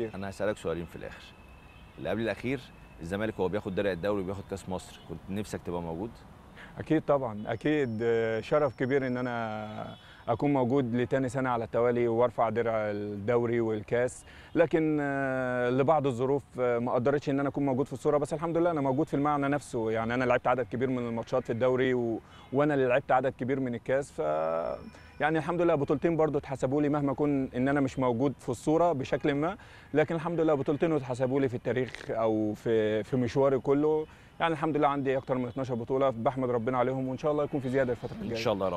انا هسالك سؤالين في الاخر اللي قبل الاخير الزمالك هو بياخد درع الدوري وبياخد كاس مصر كنت نفسك تبقى موجود اكيد طبعا اكيد آه، شرف كبير ان انا اكون موجود لتاني سنه على التوالي وارفع درع الدوري والكاس لكن آه، لبعض الظروف آه، ما قدرتش ان انا اكون موجود في الصوره بس الحمد لله انا موجود في المعنى نفسه يعني انا لعبت عدد كبير من الماتشات في الدوري و... وانا اللي لعبت عدد كبير من الكاس ف يعني الحمد لله بطولتين برضو اتحسبوا لي مهما اكون ان انا مش موجود في الصوره بشكل ما لكن الحمد لله بطولتين اتحسبوا لي في التاريخ او في في مشواري كله يعني الحمد لله عندي اكتر من 12 بطوله بحمد ربنا عليهم وان شاء الله يكون في زياده الفتره الجايه ان شاء الله يا رب